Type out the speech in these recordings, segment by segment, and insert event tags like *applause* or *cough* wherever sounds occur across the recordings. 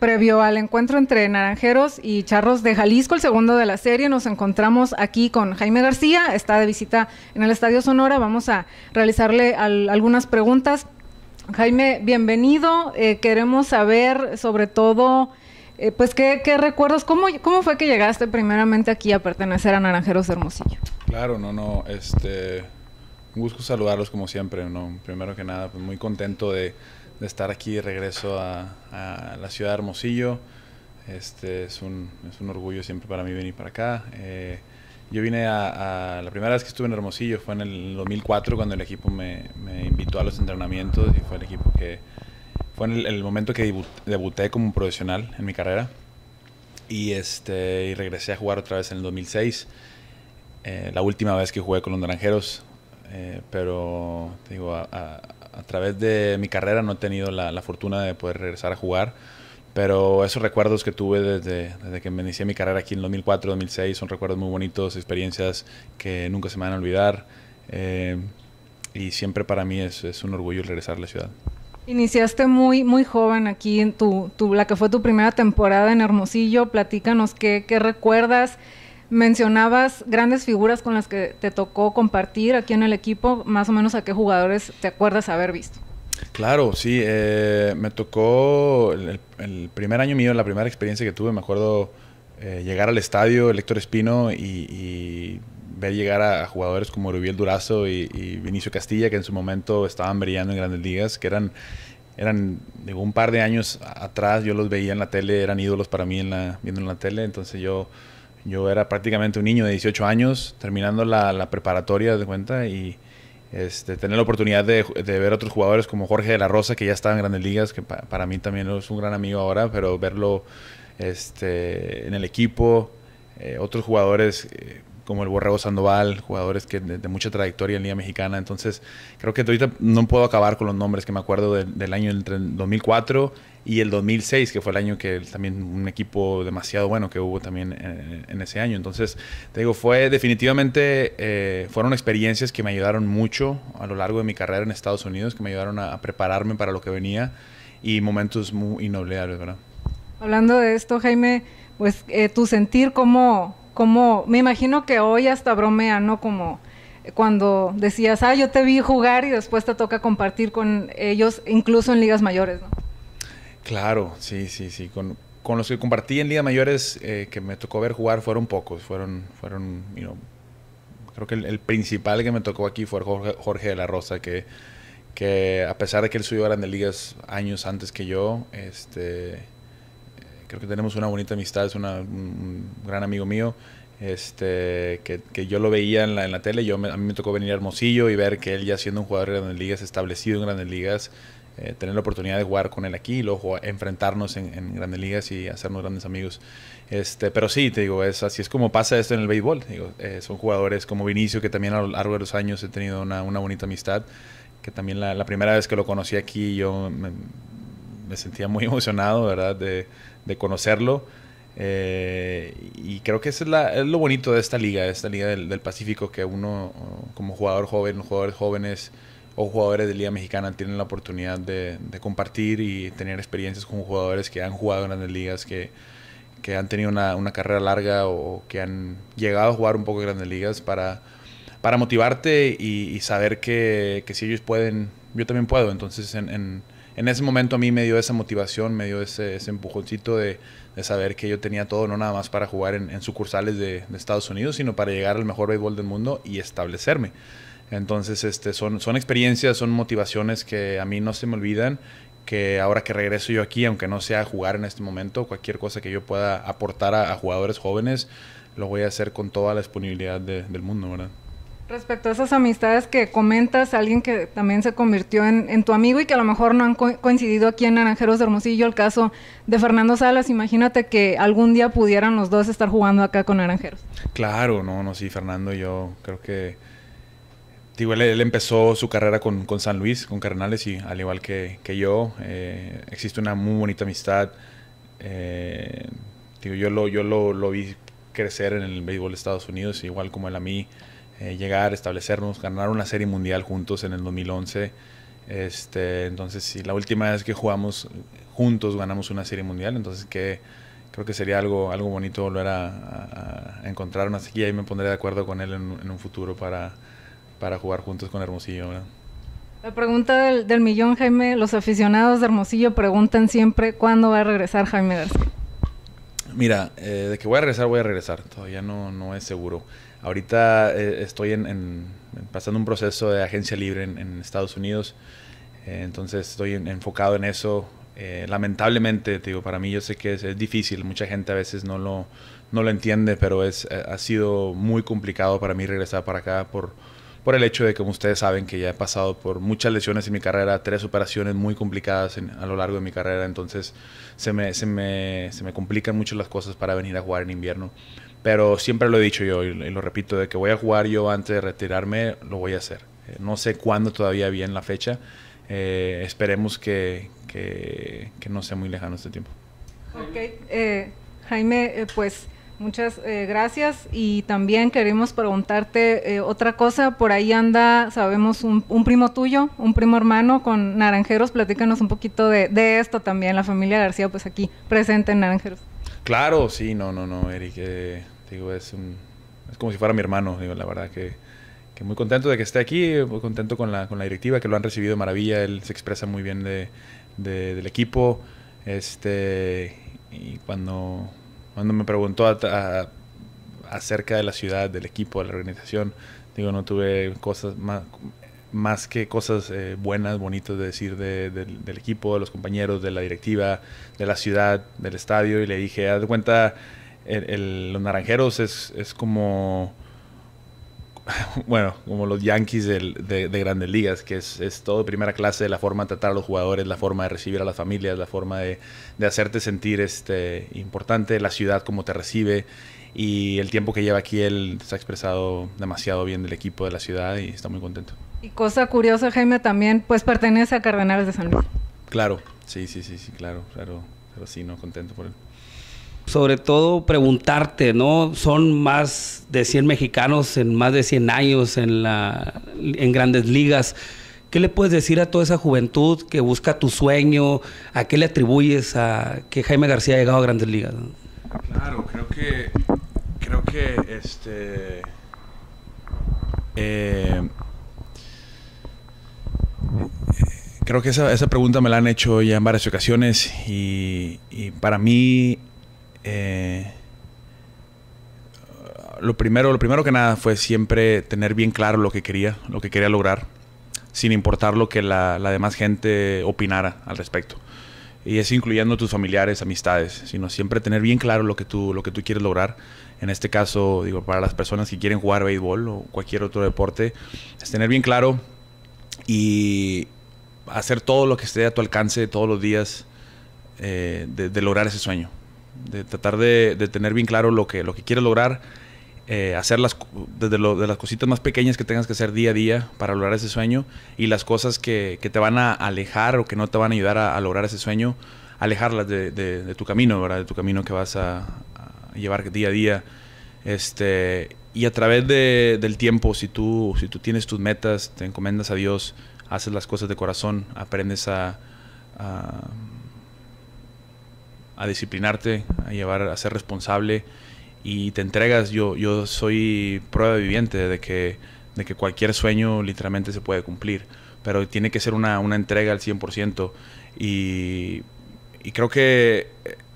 Previo al encuentro entre Naranjeros y Charros de Jalisco, el segundo de la serie, nos encontramos aquí con Jaime García, está de visita en el Estadio Sonora, vamos a realizarle algunas preguntas. Jaime, bienvenido, eh, queremos saber sobre todo, eh, pues, ¿qué, recuerdos, cómo, cómo fue que llegaste primeramente aquí a pertenecer a Naranjeros Hermosillo? Claro, no, no, este, un gusto saludarlos como siempre, ¿no? Primero que nada, pues, muy contento de de estar aquí de regreso a, la ciudad de Hermosillo. Este, es, un, orgullo siempre para mí venir para acá. Eh, yo vine a, La primera vez que estuve en Hermosillo fue en el 2004 cuando el equipo me, invitó a los entrenamientos y fue el equipo que... Fue en el, momento que debuté como profesional en mi carrera y, este, y regresé a jugar otra vez en el 2006. Eh, la última vez que jugué con los Naranjeros, eh, pero digo, a, a través de mi carrera no he tenido la, fortuna de poder regresar a jugar, pero esos recuerdos que tuve desde, que me inicié mi carrera aquí en 2004, 2006 son recuerdos muy bonitos, experiencias que nunca se me van a olvidar. Eh, y siempre para mí es, un orgullo regresar a la ciudad. Iniciaste muy, muy joven aquí en tu, tu, la que fue tu primera temporada en Hermosillo. Platícanos qué, qué recuerdas Mencionabas grandes figuras con las que te tocó compartir aquí en el equipo, más o menos a qué jugadores te acuerdas haber visto. Claro, sí, eh, me tocó el, primer año mío, la primera experiencia que tuve, me acuerdo eh, llegar al estadio, Héctor Espino, y, ver llegar a, jugadores como Rubiel Durazo y, Vinicio Castilla, que en su momento estaban brillando en grandes ligas, que eran, eran un par de años atrás, yo los veía en la tele, eran ídolos para mí en la, viendo en la tele, entonces yo yo era prácticamente un niño de 18 años, terminando la, preparatoria de cuenta y este, tener la oportunidad de, de, ver otros jugadores como Jorge de la Rosa, que ya estaba en Grandes Ligas, que para mí también es un gran amigo ahora, pero verlo este, en el equipo, eh, otros jugadores eh, como el Borrego Sandoval, jugadores que de, mucha trayectoria en Liga Mexicana. Entonces, creo que ahorita no puedo acabar con los nombres que me acuerdo del año entre el 2004 y el 2006, que fue el año que también un equipo demasiado bueno que hubo también eh, en, ese año. Entonces, te digo, fue definitivamente, eh, fueron experiencias que me ayudaron mucho a lo largo de mi carrera en Estados Unidos, que me ayudaron a, prepararme para lo que venía y momentos muy inolvidables, ¿verdad? Hablando de esto, Jaime, pues eh, tu sentir como como, me imagino que hoy hasta bromea, ¿no? Como cuando decías, ah, yo te vi jugar y después te toca compartir con ellos, incluso en ligas mayores, ¿no? Claro, sí, sí, sí. Con, los que compartí en ligas mayores eh, que me tocó ver jugar fueron pocos, fueron, fueron, creo que el, principal que me tocó aquí fue Jorge, de la Rosa, que, que a pesar de que él subió a de ligas años antes que yo, este creo que tenemos una bonita amistad, es un gran amigo mío, este, que, yo lo veía en la, en la tele, yo a mí me tocó venir a Hermosillo y ver que él ya siendo un jugador de grandes ligas, establecido en grandes ligas, eh, tener la oportunidad de jugar con él aquí luego enfrentarnos en, grandes ligas y hacernos grandes amigos. Este, pero sí, te digo, es, así es como pasa esto en el béisbol. Eh, son jugadores como Vinicio, que también a lo largo de los años he tenido una, una bonita amistad, que también la, la, primera vez que lo conocí aquí yo me, me sentía muy emocionado, ¿verdad? De, conocerlo. Eh, y creo que es, la, lo bonito de esta liga, de esta liga del, Pacífico, que uno oh, como jugador joven, jugadores jóvenes o jugadores de liga mexicana tienen la oportunidad de, compartir y tener experiencias con jugadores que han jugado en grandes ligas, que, han tenido una, carrera larga o que han llegado a jugar un poco en grandes ligas para, para motivarte y, saber que, si ellos pueden, yo también puedo. Entonces en en ese momento a mí me dio esa motivación, me dio ese, empujoncito de, saber que yo tenía todo, no nada más para jugar en, sucursales de, Estados Unidos, sino para llegar al mejor béisbol del mundo y establecerme. Entonces, este, son, experiencias, son motivaciones que a mí no se me olvidan que ahora que regreso yo aquí, aunque no sea jugar en este momento, cualquier cosa que yo pueda aportar a, jugadores jóvenes, lo voy a hacer con toda la disponibilidad del mundo, ¿verdad? Respecto a esas amistades que comentas, alguien que también se convirtió en, tu amigo y que a lo mejor no han coincidido aquí en Naranjeros de Hermosillo, el caso de Fernando Salas, imagínate que algún día pudieran los dos estar jugando acá con Naranjeros. Claro, no, no, sí, Fernando yo creo que, digo, él, empezó su carrera con, San Luis, con Carnales y al igual que, yo, eh, existe una muy bonita amistad. Eh, digo, yo lo, yo lo, lo vi crecer en el béisbol de Estados Unidos, igual como él a mí. Eh, llegar, establecernos, ganar una serie mundial juntos en el 2011. Este, entonces, si la última vez que jugamos juntos ganamos una serie mundial, entonces que creo que sería algo, algo bonito volver a, a encontrarnos. Así y ahí me pondré de acuerdo con él en, un futuro para, para jugar juntos con Hermosillo. La pregunta del, del, millón, Jaime. Los aficionados de Hermosillo preguntan siempre cuándo va a regresar Jaime García. Mira, eh, de que voy a regresar, voy a regresar. Todavía no, no es seguro. Ahorita eh, estoy en, pasando un proceso de agencia libre en, Estados Unidos. Eh, entonces estoy enfocado en eso. lamentablemente, digo, para mí yo sé que es, difícil. Mucha gente a veces no lo, no lo entiende, pero es, ha sido muy complicado para mí regresar para acá por por el hecho de que, como ustedes saben, que ya he pasado por muchas lesiones en mi carrera, tres operaciones muy complicadas a lo largo de mi carrera, entonces se me, se me, se me complican mucho las cosas para venir a jugar en invierno. Pero siempre lo he dicho yo y, lo repito, de que voy a jugar yo antes de retirarme, lo voy a hacer. Eh, no sé cuándo todavía bien la fecha. Eh, esperemos que, que, que, no sea muy lejano este tiempo. Ok, eh, Jaime, pues Muchas eh, gracias y también queremos preguntarte eh, otra cosa. Por ahí anda, sabemos, un, primo tuyo, un primo hermano con Naranjeros. Platícanos un poquito de, esto también, la familia García, pues aquí presente en Naranjeros. Claro, sí, no, no, no, Eric. Eh, digo, es, es como si fuera mi hermano, digo, la verdad que, muy contento de que esté aquí, muy contento con la, con la directiva, que lo han recibido maravilla. Él se expresa muy bien de, del equipo. Este, y cuando cuando me preguntó acerca de la ciudad, del equipo, de la organización, digo, no tuve cosas más, que cosas eh, buenas, bonitas de decir del equipo, de los compañeros, de la directiva, de la ciudad, del estadio. Y le dije, haz de cuenta, los Naranjeros es como *laughs* bueno, como los Yankees de, grandes ligas, que es, todo de primera clase, la forma de tratar a los jugadores, la forma de recibir a las familias, la forma de, hacerte sentir este, importante, la ciudad como te recibe y el tiempo que lleva aquí él se ha expresado demasiado bien del equipo de la ciudad y está muy contento. Y cosa curiosa, Jaime también, pues pertenece a Cardenales de San Luis. Claro, sí, sí, sí, sí, claro, claro, pero sí, no contento por él sobre todo preguntarte, ¿no? Son más de 100 mexicanos en más de 100 años en, la, en grandes ligas. ¿Qué le puedes decir a toda esa juventud que busca tu sueño? ¿A qué le atribuyes a que Jaime García ha llegado a grandes ligas? Claro, creo que creo que este eh, creo que esa, pregunta me la han hecho ya en varias ocasiones y para mí eh, lo, primero, lo primero que nada fue siempre tener bien claro lo que quería, lo que quería lograr, sin importar lo que la, demás gente opinara al respecto. Y es incluyendo tus familiares, amistades, sino siempre tener bien claro lo que tú, lo que tú quieres lograr. En este caso, digo, para las personas que quieren jugar béisbol o cualquier otro deporte, es tener bien claro y hacer todo lo que esté a tu alcance todos los días eh, de lograr ese sueño de tratar de, tener bien claro lo que, lo que quieres lograr, eh, hacer las, desde de las cositas más pequeñas que tengas que hacer día a día para lograr ese sueño y las cosas que, te van a alejar o que no te van a ayudar a, lograr ese sueño, alejarlas de, tu camino, ¿verdad? De tu camino que vas a, llevar día a día. Este, y a través del tiempo, si tú, si tú tienes tus metas, te encomendas a Dios, haces las cosas de corazón, aprendes a a disciplinarte, a llevar, a ser responsable y te entregas. Yo, yo soy prueba viviente de que, de que cualquier sueño literalmente se puede cumplir, pero tiene que ser una, entrega al 100%. Y, y creo que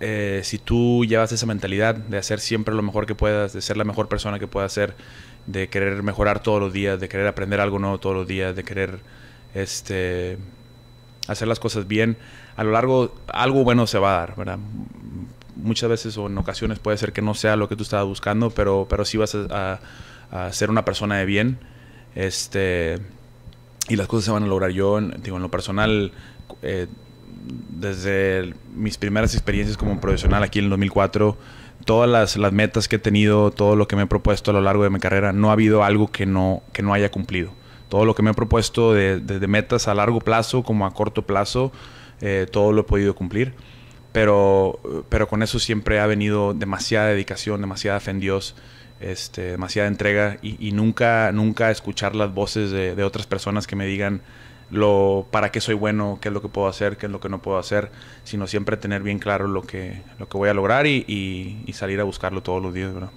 eh, si tú llevas esa mentalidad de hacer siempre lo mejor que puedas, de ser la mejor persona que puedas ser, de querer mejorar todos los días, de querer aprender algo nuevo todos los días, de querer este hacer las cosas bien, a lo largo algo bueno se va a dar, ¿verdad? Muchas veces o en ocasiones puede ser que no sea lo que tú estabas buscando, pero, pero sí vas a, ser una persona de bien. Este, y las cosas se van a lograr. Yo, en, digo, en lo personal, eh, desde mis primeras experiencias como profesional aquí en el 2004, todas las, las, metas que he tenido, todo lo que me he propuesto a lo largo de mi carrera, no ha habido algo que no, que no haya cumplido todo lo que me he propuesto de, metas a largo plazo como a corto plazo, eh, todo lo he podido cumplir. Pero, pero con eso siempre ha venido demasiada dedicación, demasiada fe en Dios, este, demasiada entrega y, nunca, nunca escuchar las voces de, otras personas que me digan, lo para qué soy bueno, qué es lo que puedo hacer, qué es lo que no puedo hacer, sino siempre tener bien claro lo que, lo que voy a lograr y, y salir a buscarlo todos los días, ¿verdad?